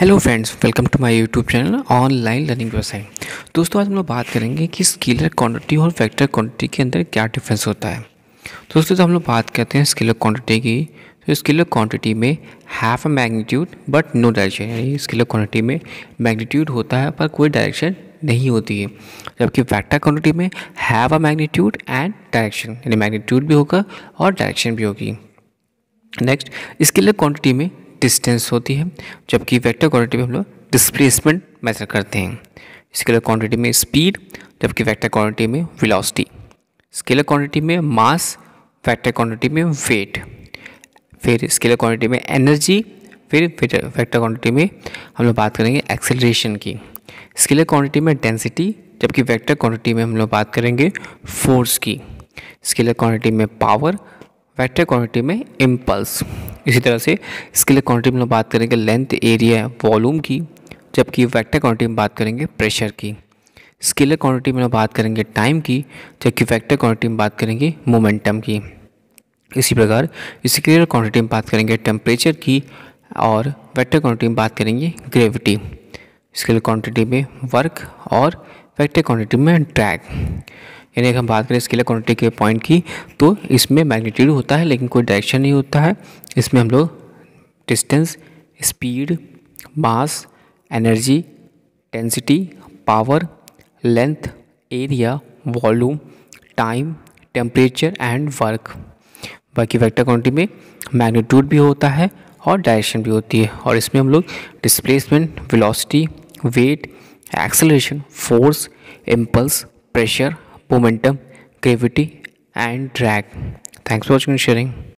Hello friends welcome to my YouTube channel online learning व्यवसाय दोस्तों आज हम लोग बात करेंगे कि स्केलर क्वांटिटी और फैक्टर क्वांटिटी के अंदर क्या डिफरेंस होता है दोस्तों जब हम लोग बात करते हैं स्केलर क्वांटिटी की तो स्केलर क्वांटिटी में have a magnitude but no direction यानी स्केलर क्वांटिटी में मैग्नीट्यूड होता है पर कोई डायरेक्शन नहीं होती है जबकि फैक्टर क्वांटिटी में have a magnitude and direction यानी मैग्नीट्यूड भी होगा और डायरेक्शन भी होगी नेक्स्ट स्केलर क्वांटिटी में डिस्टेंस होती है जबकि वेक्टर क्वांटिटी में हम लोग डिस्प्लेसमेंट मेजर करते हैं स्केलर क्वांटिटी में स्पीड जबकि वेक्टर क्वांटिटी में वेलोसिटी स्केलर क्वांटिटी में मास वेक्टर क्वांटिटी में वेट फिर स्केलर क्वांटिटी में एनर्जी फिर वेक्टर क्वांटिटी में हम लोग बात करेंगे एक्सेलरेशन की स्केलर क्वांटिटी में डेंसिटी जबकि वेक्टर क्वांटिटी में हम लोग बात करेंगे फोर्स की स्केलर क्वांटिटी में पावर वेक्टर क्वांटिटी में इम्पल्स इसी तरह से इसके लिए क्वान्टिटी में बात करेंगे लेंथ एरिया वॉल्यूम की जबकि वैक्टर क्वान्टिटी में बात करेंगे प्रेशर की स्केलर क्वान्टिटी में बात करेंगे टाइम की जबकि फैक्टर क्वांटिटी में बात करेंगे मोमेंटम की इसी प्रकार स्केलर क्वान्टिटी में बात करेंगे टेम्परेचर की और वेक्टर क्वांटिटी में बात करेंगे ग्रेविटी स्केलर क्वान्टिटी में वर्क और वेक्टर क्वान्टिटी में ड्रैग यानी अगर हम बात करें स्केलर क्वान्टिटी के पॉइंट की तो इसमें मैग्नीट्यूड होता है लेकिन कोई डायरेक्शन नहीं होता है इसमें हम लोग distance speed mass energy density power length area volume time temperature and work बाकी वेक्टर क्वान्टिटी में मैग्नीट्यूड भी होता है और डायरेक्शन भी होती है और इसमें हम लोग displacement velocity weight acceleration force impulse pressure momentum, gravity and drag. Thanks for watching and sharing.